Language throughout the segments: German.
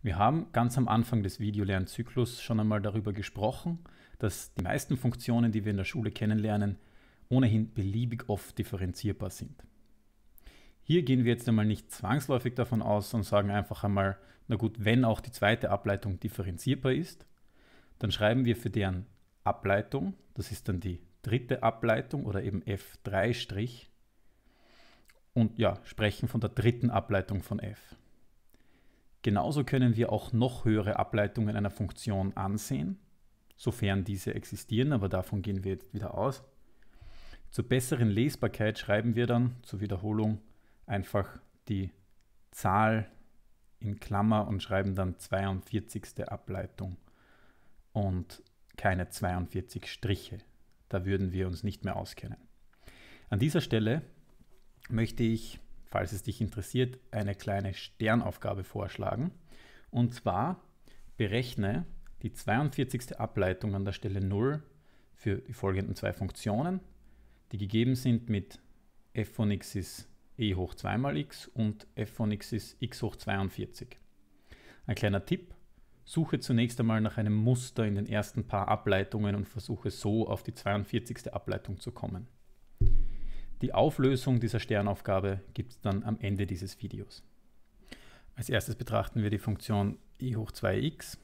Wir haben ganz am Anfang des Videolernzyklus schon einmal darüber gesprochen, dass die meisten Funktionen, die wir in der Schule kennenlernen, ohnehin beliebig oft differenzierbar sind. Hier gehen wir jetzt einmal nicht zwangsläufig davon aus und sagen einfach einmal, na gut, wenn auch die zweite Ableitung differenzierbar ist, dann schreiben wir für deren Ableitung, das ist dann die dritte Ableitung oder eben f3', und ja, sprechen von der dritten Ableitung von f. Genauso können wir auch noch höhere Ableitungen einer Funktion ansehen, sofern diese existieren, aber davon gehen wir jetzt wieder aus. Zur besseren Lesbarkeit schreiben wir dann zur Wiederholung einfach die Zahl in Klammer und schreiben dann 42. Ableitung und keine 42 Striche. Da würden wir uns nicht mehr auskennen. An dieser Stelle möchte ich falls es dich interessiert, eine kleine Sternaufgabe vorschlagen. Und zwar berechne die 42. Ableitung an der Stelle 0 für die folgenden zwei Funktionen, die gegeben sind mit f von x ist e hoch 2 mal x und f von x ist x hoch 42. Ein kleiner Tipp, suche zunächst einmal nach einem Muster in den ersten paar Ableitungen und versuche so auf die 42. Ableitung zu kommen. Die Auflösung dieser Sternaufgabe gibt es dann am Ende dieses Videos. Als erstes betrachten wir die Funktion i hoch 2x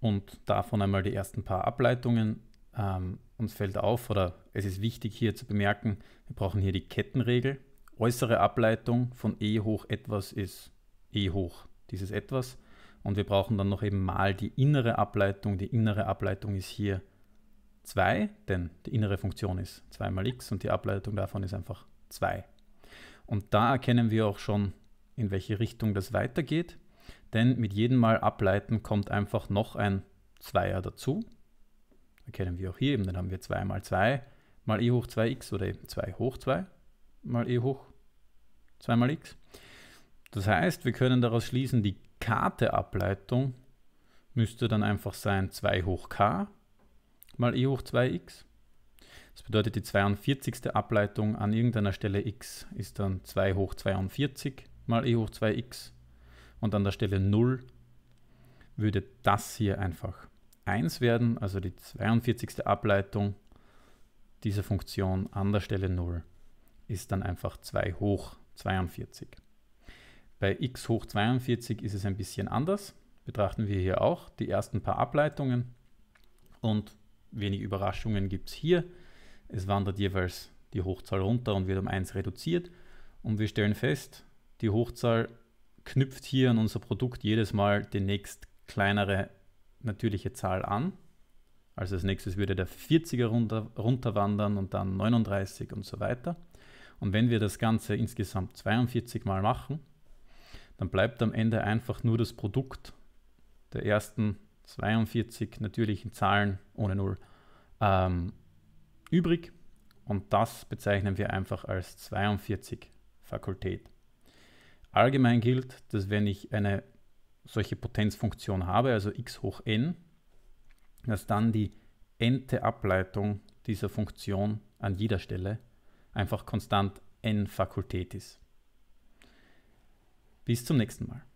und davon einmal die ersten paar Ableitungen. Ähm, uns fällt auf, oder es ist wichtig hier zu bemerken, wir brauchen hier die Kettenregel. Äußere Ableitung von e hoch etwas ist e hoch dieses etwas. Und wir brauchen dann noch eben mal die innere Ableitung. Die innere Ableitung ist hier 2, denn die innere Funktion ist 2 mal x und die Ableitung davon ist einfach 2. Und da erkennen wir auch schon, in welche Richtung das weitergeht, denn mit jedem Mal ableiten kommt einfach noch ein Zweier dazu. Erkennen wir auch hier eben, dann haben wir 2 mal 2 mal e hoch 2x oder eben 2 hoch 2 mal e hoch 2 mal x. Das heißt, wir können daraus schließen, die Karte-Ableitung müsste dann einfach sein 2 hoch k mal e hoch 2x. Das bedeutet, die 42. Ableitung an irgendeiner Stelle x ist dann 2 hoch 42 mal e hoch 2x. Und an der Stelle 0 würde das hier einfach 1 werden, also die 42. Ableitung dieser Funktion an der Stelle 0 ist dann einfach 2 hoch 42. Bei x hoch 42 ist es ein bisschen anders. Betrachten wir hier auch die ersten paar Ableitungen und Wenig Überraschungen gibt es hier. Es wandert jeweils die Hochzahl runter und wird um 1 reduziert. Und wir stellen fest, die Hochzahl knüpft hier an unser Produkt jedes Mal die nächst kleinere natürliche Zahl an. Also als nächstes würde der 40er runter, runterwandern und dann 39 und so weiter. Und wenn wir das Ganze insgesamt 42 Mal machen, dann bleibt am Ende einfach nur das Produkt der ersten 42 natürlichen Zahlen ohne Null ähm, übrig. Und das bezeichnen wir einfach als 42 Fakultät. Allgemein gilt, dass wenn ich eine solche Potenzfunktion habe, also x hoch n, dass dann die nte Ableitung dieser Funktion an jeder Stelle einfach konstant n Fakultät ist. Bis zum nächsten Mal.